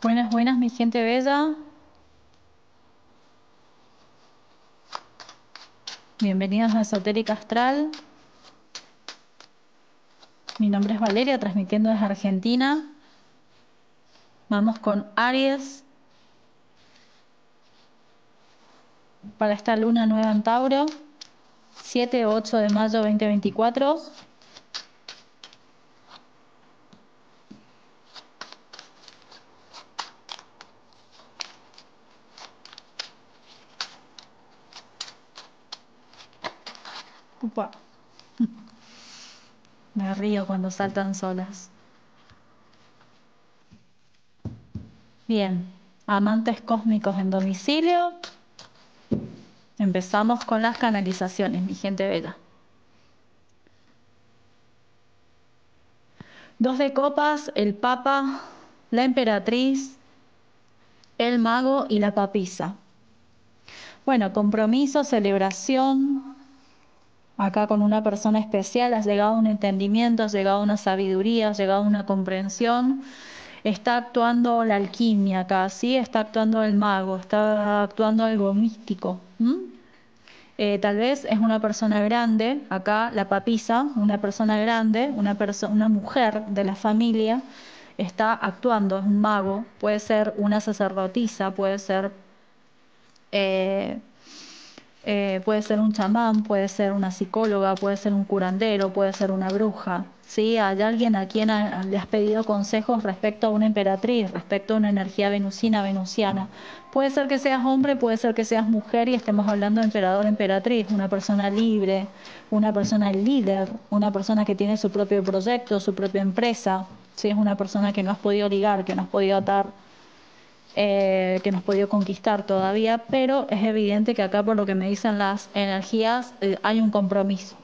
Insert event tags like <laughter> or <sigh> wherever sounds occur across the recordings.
Buenas, buenas, mi gente bella. Bienvenidos a Esotérica Astral. Mi nombre es Valeria, transmitiendo desde Argentina. Vamos con Aries para esta luna nueva en Tauro, 7-8 de mayo 2024. <laughs> Me río cuando saltan solas. Bien, amantes cósmicos en domicilio. Empezamos con las canalizaciones, mi gente bella. Dos de copas, el Papa, la Emperatriz, el Mago y la Papisa. Bueno, compromiso, celebración, acá con una persona especial, has llegado a un entendimiento, has llegado a una sabiduría, has llegado a una comprensión. Está actuando la alquimia acá, ¿sí? Está actuando el mago, está actuando algo místico. Eh, tal vez es una persona grande, acá la papisa, una persona grande, una, una mujer de la familia, está actuando, es un mago, puede ser una sacerdotisa, puede ser eh, eh, puede ser un chamán, puede ser una psicóloga, puede ser un curandero, puede ser una bruja. ¿sí? Hay alguien a quien le has pedido consejos respecto a una emperatriz, respecto a una energía venusina, venusiana. Puede ser que seas hombre, puede ser que seas mujer y estemos hablando de emperador, emperatriz, una persona libre, una persona líder, una persona que tiene su propio proyecto, su propia empresa. Si es una persona que no has podido ligar, que no has podido atar eh, que nos podido conquistar todavía, pero es evidente que acá, por lo que me dicen las energías, eh, hay un compromiso.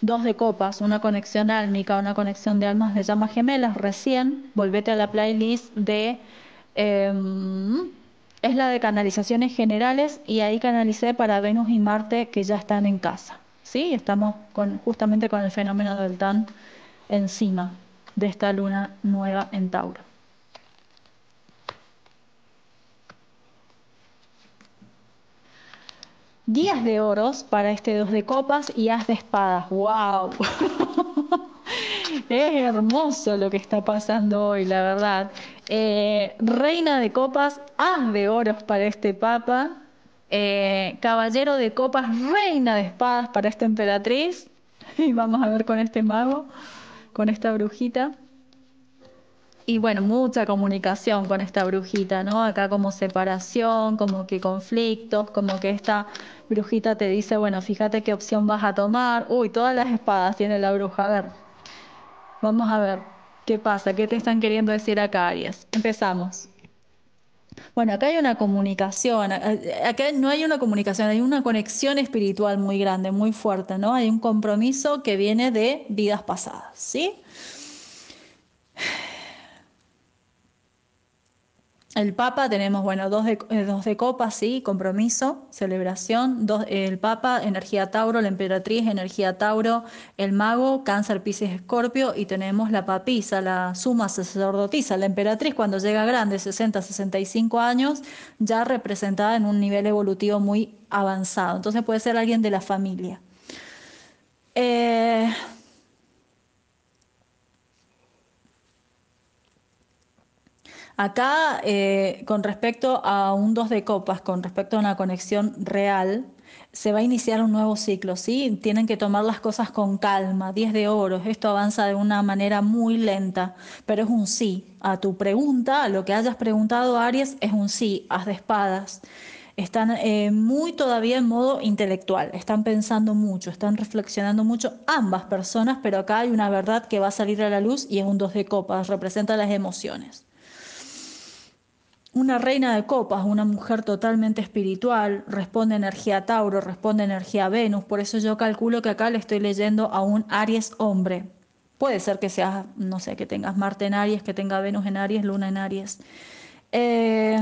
Dos de copas, una conexión álmica, una conexión de almas de llamas gemelas. Recién, volvete a la playlist de... Em, es la de canalizaciones generales y ahí canalicé para Venus y Marte que ya están en casa. ¿sí? Estamos con, justamente con el fenómeno del tan encima de esta luna nueva en Tauro. Días de oros para este dos de copas y as de espadas. ¡Wow! <laughs> es hermoso lo que está pasando hoy, la verdad. Eh, reina de copas, as de oros para este papa. Eh, caballero de copas, reina de espadas para esta emperatriz. <laughs> Y vamos a ver con este mago, con esta brujita y bueno, mucha comunicación con esta brujita, ¿no? Acá como separación, como que conflictos, como que esta brujita te dice, bueno, fíjate qué opción vas a tomar. Uy, todas las espadas tiene la bruja. A ver, vamos a ver qué pasa, qué te están queriendo decir acá, Aries. Empezamos. Bueno, acá hay una comunicación, acá no hay una comunicación, hay una conexión espiritual muy grande, muy fuerte, ¿no? Hay un compromiso que viene de vidas pasadas, ¿sí? sí el Papa tenemos, bueno, dos de, eh, dos de copas sí, compromiso, celebración, dos, el Papa, energía Tauro, la emperatriz, energía Tauro, el mago, cáncer, Pisces, escorpio, y tenemos la papisa, la suma sacerdotisa, la emperatriz cuando llega grande, 60, 65 años, ya representada en un nivel evolutivo muy avanzado. Entonces puede ser alguien de la familia. Eh, Acá, eh, con respecto a un dos de copas, con respecto a una conexión real, se va a iniciar un nuevo ciclo, ¿sí? Tienen que tomar las cosas con calma, Diez de oros, esto avanza de una manera muy lenta, pero es un sí. A tu pregunta, a lo que hayas preguntado, Aries, es un sí, haz de espadas. Están eh, muy todavía en modo intelectual, están pensando mucho, están reflexionando mucho ambas personas, pero acá hay una verdad que va a salir a la luz y es un dos de copas, representa las emociones una reina de copas, una mujer totalmente espiritual, responde energía Tauro, responde energía Venus, por eso yo calculo que acá le estoy leyendo a un Aries hombre. Puede ser que seas, no sé, que tengas Marte en Aries, que tenga Venus en Aries, Luna en Aries. Eh,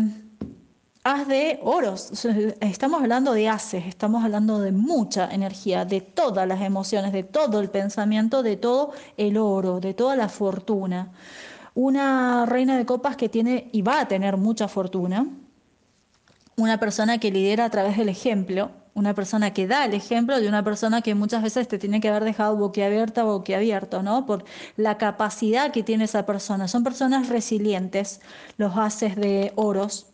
haz de oros, estamos hablando de haces, estamos hablando de mucha energía, de todas las emociones, de todo el pensamiento, de todo el oro, de toda la fortuna una reina de copas que tiene y va a tener mucha fortuna, una persona que lidera a través del ejemplo, una persona que da el ejemplo de una persona que muchas veces te tiene que haber dejado boquiabierta o boquiabierto, ¿no? Por la capacidad que tiene esa persona. Son personas resilientes, los haces de oros,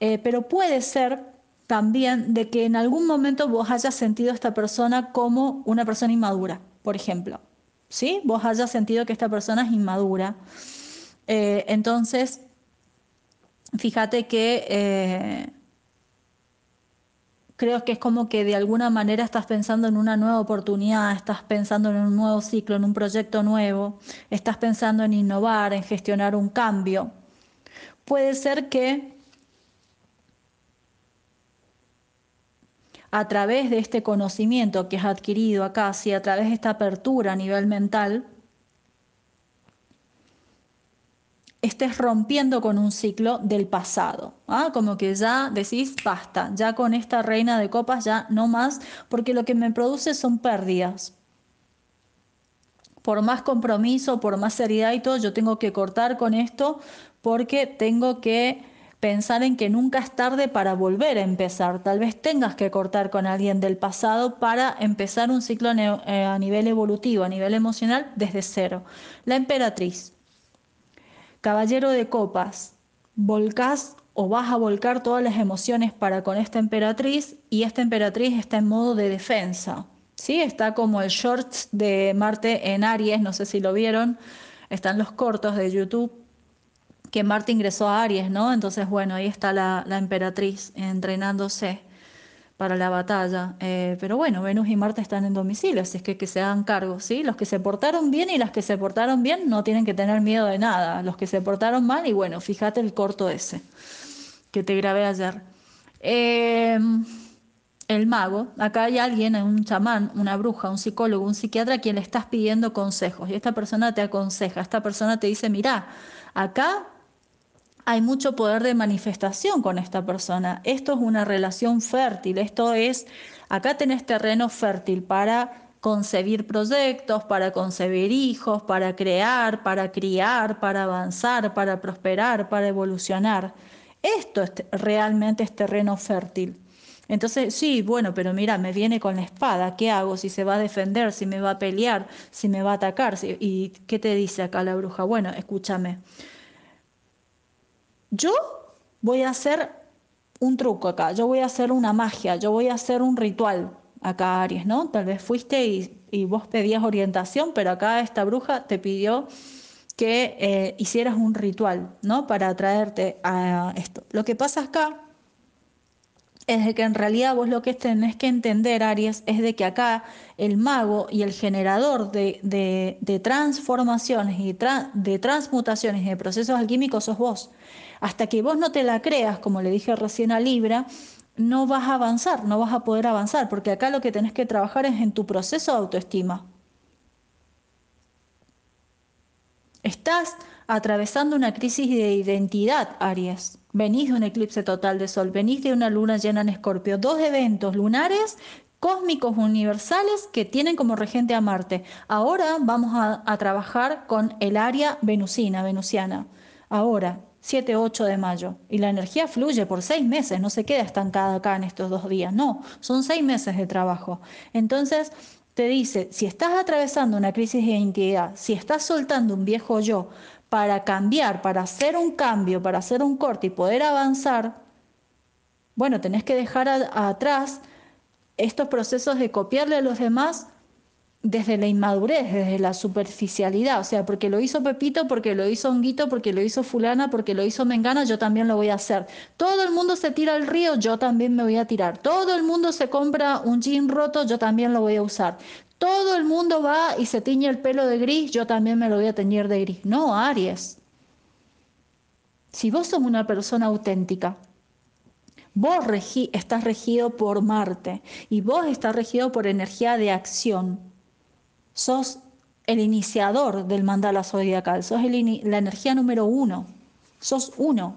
eh, pero puede ser también de que en algún momento vos hayas sentido a esta persona como una persona inmadura, por ejemplo. ¿Sí? Vos hayas sentido que esta persona es inmadura. Eh, entonces, fíjate que eh, creo que es como que de alguna manera estás pensando en una nueva oportunidad, estás pensando en un nuevo ciclo, en un proyecto nuevo, estás pensando en innovar, en gestionar un cambio. Puede ser que a través de este conocimiento que has adquirido acá, si a través de esta apertura a nivel mental, estés rompiendo con un ciclo del pasado. ¿ah? Como que ya decís, basta, ya con esta reina de copas ya no más, porque lo que me produce son pérdidas. Por más compromiso, por más seriedad y todo, yo tengo que cortar con esto porque tengo que pensar en que nunca es tarde para volver a empezar. Tal vez tengas que cortar con alguien del pasado para empezar un ciclo eh, a nivel evolutivo, a nivel emocional, desde cero. La emperatriz. Caballero de copas, volcás o vas a volcar todas las emociones para con esta emperatriz y esta emperatriz está en modo de defensa. ¿sí? Está como el shorts de Marte en Aries, no sé si lo vieron, están los cortos de YouTube que Marte ingresó a Aries, ¿no? Entonces, bueno, ahí está la emperatriz entrenándose para la batalla. Eh, pero bueno, Venus y Marte están en domicilio, así es que se hagan cargo, ¿sí? Los que se portaron bien y las que se portaron bien no tienen que tener miedo de nada. Los que se portaron mal, y bueno, fíjate el corto ese que te grabé ayer. Em, el mago, acá hay alguien, un chamán, una bruja, un psicólogo, un psiquiatra a quien le estás pidiendo consejos y esta persona te aconseja, esta persona te dice, mira, acá hay mucho poder de manifestación con esta persona. Esto es una relación fértil, esto es, acá tenés terreno fértil para concebir proyectos, para concebir hijos, para crear, para criar, para avanzar, para prosperar, para evolucionar. Esto es, realmente es terreno fértil. Entonces, sí, bueno, pero mira, me viene con la espada, ¿qué hago? Si se va a defender, si me va a pelear, si me va a atacar, ¿y qué te dice acá la bruja? Bueno, escúchame, yo voy a hacer un truco acá, yo voy a hacer una magia, yo voy a hacer un ritual acá, Aries, ¿no? Tal vez fuiste y, vos pedías orientación, pero acá esta bruja te pidió que eh, hicieras un ritual, ¿no? Para atraerte a esto. Lo que pasa acá es que en realidad vos lo que tenés que entender, Aries, es de que acá el mago y el generador de, transformaciones y de transmutaciones y de procesos alquímicos sos vos. Hasta que vos no te la creas, como le dije recién a Libra, no vas a avanzar, no vas a poder avanzar, porque acá lo que tenés que trabajar es en tu proceso de autoestima. Estás atravesando una crisis de identidad, Aries. Venís de un eclipse total de Sol, venís de una luna llena en Escorpio, dos eventos lunares cósmicos universales que tienen como regente a Marte. Ahora vamos a, a trabajar con el área venusina, venusiana. Ahora, 7-8 de mayo. Y la energía fluye por seis meses, no se queda estancada acá en estos dos días, no, son seis meses de trabajo. Entonces, te dice, si estás atravesando una crisis de identidad, si estás soltando un viejo yo para cambiar, para hacer un cambio, para hacer un corte y poder avanzar, bueno, tenés que dejar atrás estos procesos de copiarle a los demás desde la inmadurez, desde la superficialidad, o sea, porque lo hizo Pepito, porque lo hizo Honguito, porque lo hizo fulana, porque lo hizo Mengana, yo también lo voy a hacer. Todo el mundo se tira al río, yo también me voy a tirar. Todo el mundo se compra un jean roto, yo también lo voy a usar. Todo el mundo va y se tiñe el pelo de gris, yo también me lo voy a teñir de gris. No, Aries. Si vos sos una persona auténtica, vos estás regido por Marte y vos estás regido por energía de acción sos el iniciador del mandala zodiacal, sos la energía número uno, sos uno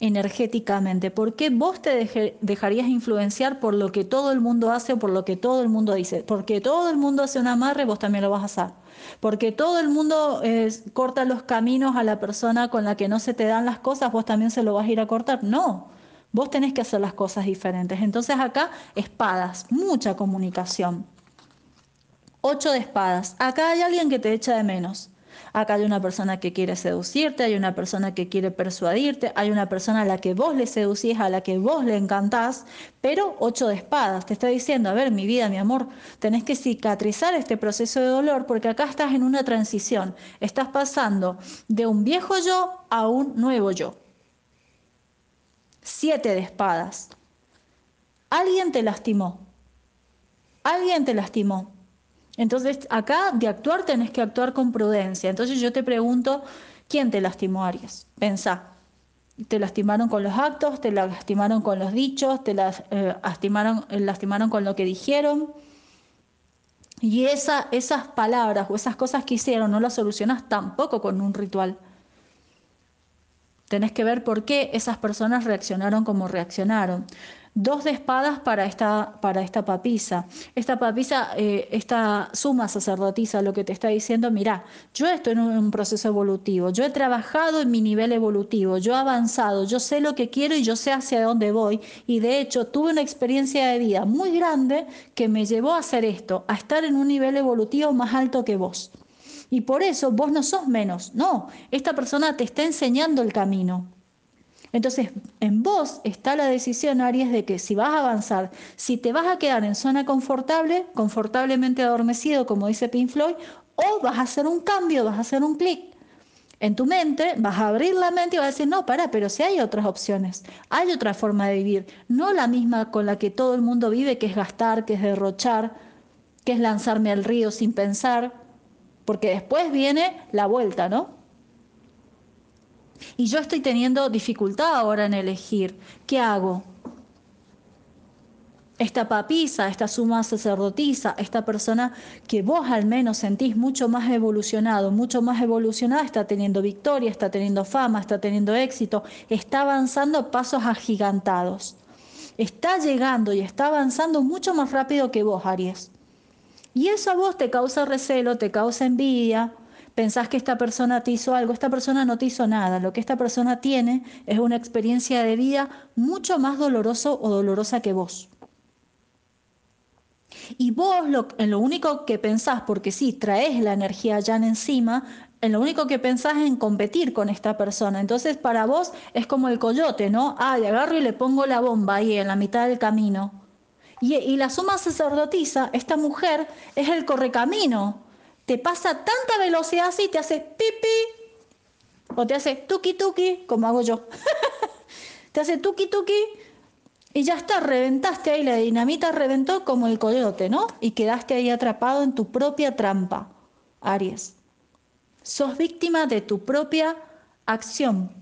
energéticamente. ¿Por qué vos te dejarías influenciar por lo que todo el mundo hace o por lo que todo el mundo dice? Porque todo el mundo hace un amarre, vos también lo vas a hacer. Porque todo el mundo eh, corta los caminos a la persona con la que no se te dan las cosas, vos también se lo vas a ir a cortar. No, vos tenés que hacer las cosas diferentes. Entonces acá espadas, mucha comunicación Ocho de espadas. Acá hay alguien que te echa de menos. Acá hay una persona que quiere seducirte, hay una persona que quiere persuadirte, hay una persona a la que vos le seducís, a la que vos le encantás, pero ocho de espadas te está diciendo, a ver, mi vida, mi amor, tenés que cicatrizar este proceso de dolor porque acá estás en una transición, estás pasando de un viejo yo a un nuevo yo. Siete de espadas. Alguien te lastimó. Alguien te lastimó entonces, acá de actuar tenés que actuar con prudencia. Entonces yo te pregunto, ¿quién te lastimó, Arias? Pensá. Te lastimaron con los actos, te lastimaron con los dichos, te las, eh, lastimaron, eh, lastimaron con lo que dijeron. Y esas palabras o esas cosas que hicieron no las solucionas tampoco con un ritual. Tenés que ver por qué esas personas reaccionaron como reaccionaron dos de espadas para esta, para esta papisa. Esta papisa, eh, esta suma sacerdotisa, lo que te está diciendo, mira yo estoy en un proceso evolutivo, yo he trabajado en mi nivel evolutivo, yo he avanzado, yo sé lo que quiero y yo sé hacia dónde voy. Y de hecho tuve una experiencia de vida muy grande que me llevó a hacer esto, a estar en un nivel evolutivo más alto que vos. Y por eso vos no sos menos, no, esta persona te está enseñando el camino. Entonces, en vos está la decisión, Aries, de que si vas a avanzar, si te vas a quedar en zona confortable, confortablemente adormecido, como dice Pink Floyd, o vas a hacer un cambio, vas a hacer un clic. En tu mente vas a abrir la mente y vas a decir, no, para, pero si hay otras opciones, hay otra forma de vivir, no la misma con la que todo el mundo vive, que es gastar, que es derrochar, que es lanzarme al río sin pensar, porque después viene la vuelta, ¿no? Y yo estoy teniendo dificultad ahora en elegir. ¿Qué hago? Esta papisa, esta suma sacerdotisa, esta persona que vos al menos sentís mucho más evolucionado, mucho más evolucionada, está teniendo victoria, está teniendo fama, está teniendo éxito, está avanzando pasos agigantados. Está llegando y está avanzando mucho más rápido que vos, Aries. Y eso a vos te causa recelo, te causa envidia, pensás que esta persona te hizo algo, esta persona no te hizo nada, lo que esta persona tiene es una experiencia de vida mucho más dolorosa o dolorosa que vos. Y vos lo, en lo único que pensás, porque sí, traes la energía ya en encima, en lo único que pensás es en competir con esta persona. Entonces, para vos es como el coyote, ¿no? Ah, le agarro y le pongo la bomba ahí en la mitad del camino. Y, y la suma sacerdotisa, esta mujer, es el correcamino te pasa tanta velocidad así, te hace pipi o te hace tuki tuki, como hago yo. <laughs> te hace tuki tuki y ya está, reventaste ahí, la dinamita reventó como el coyote, ¿no? Y quedaste ahí atrapado en tu propia trampa, Aries. Sos víctima de tu propia acción.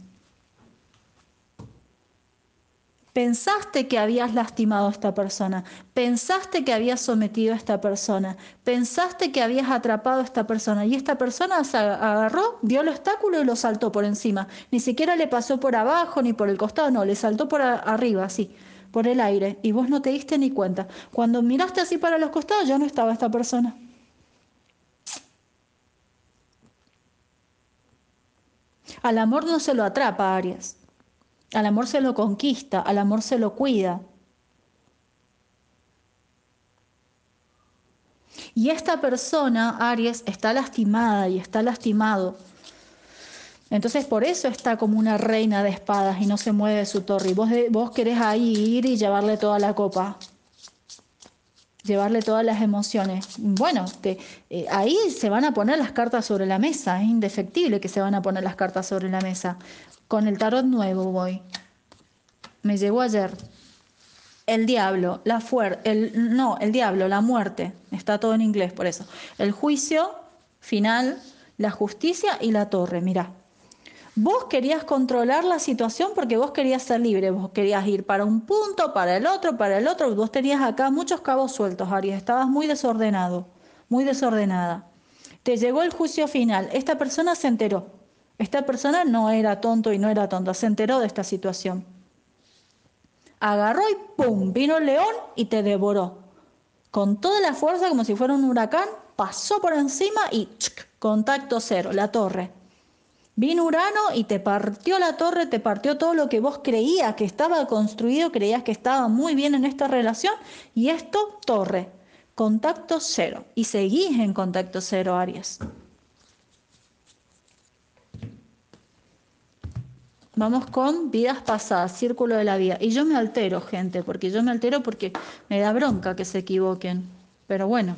Pensaste que habías lastimado a esta persona, pensaste que habías sometido a esta persona, pensaste que habías atrapado a esta persona y esta persona se agarró, dio el obstáculo y lo saltó por encima. Ni siquiera le pasó por abajo ni por el costado, no, le saltó por arriba, así, por el aire y vos no te diste ni cuenta. Cuando miraste así para los costados ya no estaba esta persona. Al amor no se lo atrapa, Arias. Al amor se lo conquista, al amor se lo cuida. Y esta persona, Aries, está lastimada y está lastimado. Entonces por eso está como una reina de espadas y no se mueve de su torre. vos, vos querés ahí ir y llevarle toda la copa llevarle todas las emociones. Bueno, eh, ahí se van a poner las cartas sobre la mesa, es indefectible que se van a poner las cartas sobre la mesa. Con el tarot nuevo voy. Me llegó ayer. El diablo, la fuerte, el no, el diablo, la muerte, está todo en inglés por eso. El juicio final, la justicia y la torre, mira Vos querías controlar la situación porque vos querías ser libre, vos querías ir para un punto, para el otro, para el otro. Vos tenías acá muchos cabos sueltos, Arias, estabas muy desordenado, muy desordenada. Te llegó el juicio final, esta persona se enteró. Esta persona no era tonto y no era tonta, se enteró de esta situación. Agarró y ¡pum! Vino el león y te devoró. Con toda la fuerza, como si fuera un huracán, pasó por encima y ¡chk! contacto cero, la torre. Vino Urano y te partió la torre, te partió todo lo que vos creías que estaba construido, creías que estaba muy bien en esta relación y esto torre, contacto cero. Y seguís en contacto cero, Aries. Vamos con vidas pasadas, círculo de la vida. Y yo me altero, gente, porque yo me altero porque me da bronca que se equivoquen. Pero bueno.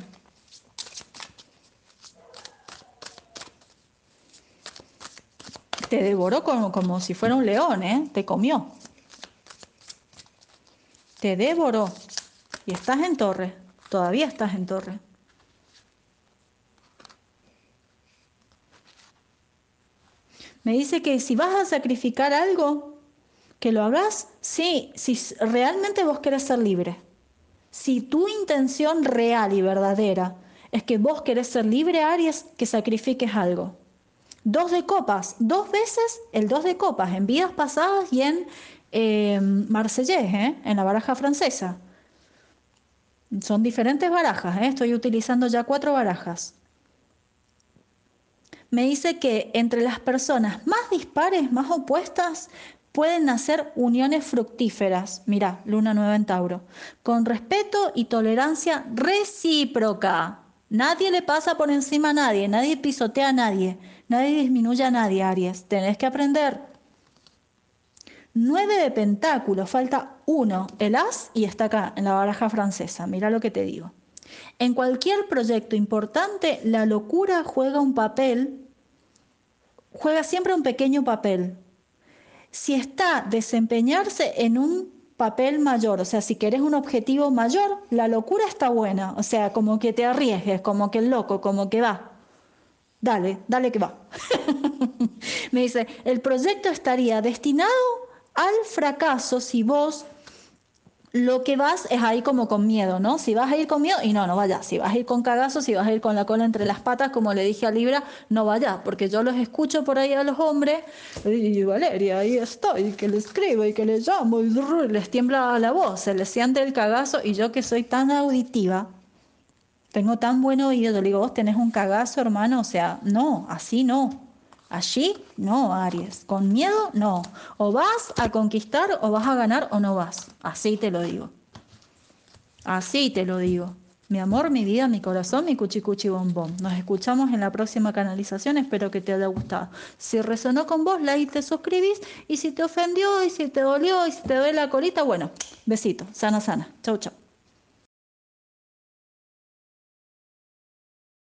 te devoró como, como si fuera un león, ¿eh? te comió. Te devoró. Y estás en torre, todavía estás en torre. Me dice que si vas a sacrificar algo, que lo hagas, sí, si realmente vos querés ser libre. Si tu intención real y verdadera es que vos querés ser libre, Aries, que sacrifiques algo. Dos de copas, dos veces el dos de copas, en vidas pasadas y en em, eh, Marsellés, en la baraja francesa. Son diferentes barajas, ¿eh? estoy utilizando ya cuatro barajas. Me dice que entre las personas más dispares, más opuestas, pueden nacer uniones fructíferas. Mirá, luna nueva en Tauro. Con respeto y tolerancia recíproca. Nadie le pasa por encima a nadie, nadie pisotea a nadie. Nadie disminuye a nadie, Aries. Tenés que aprender. Nueve de pentáculos, falta uno, el as, y está acá, en la baraja francesa. Mira lo que te digo. En cualquier proyecto importante, la locura juega un papel, juega siempre un pequeño papel. Si está desempeñarse en un papel mayor, o sea, si querés un objetivo mayor, la locura está buena, o sea, como que te arriesgues, como que el loco, como que va dale, dale que va. <laughs> me dice, el proyecto estaría destinado al fracaso si vos lo que vas es ahí como con miedo, ¿no? Si vas a ir con miedo, y no, no vaya. Si vas a ir con cagazo, si vas a ir con la cola entre las patas, como le dije a Libra, no vaya, porque yo los escucho por ahí a los hombres, y Valeria, ahí estoy, que le escribo y que le llamo, y les tiembla la voz, se les siente el cagazo, y yo que soy tan auditiva, tengo tan buen oído, yo digo, vos tenés un cagazo, hermano, o sea, no, así no. Allí no, Aries. Con miedo, no. O vas a conquistar o vas a ganar o no vas. Así te lo digo. Así te lo digo. Mi amor, mi vida, mi corazón, mi cuchicuchi bombón. Nos escuchamos en la próxima canalización. Espero que te haya gustado. Si resonó con vos, like, te suscribís. Y si te ofendió, y si te dolió, y si te duele la colita, bueno, besito. Sana, sana. Chau, chau.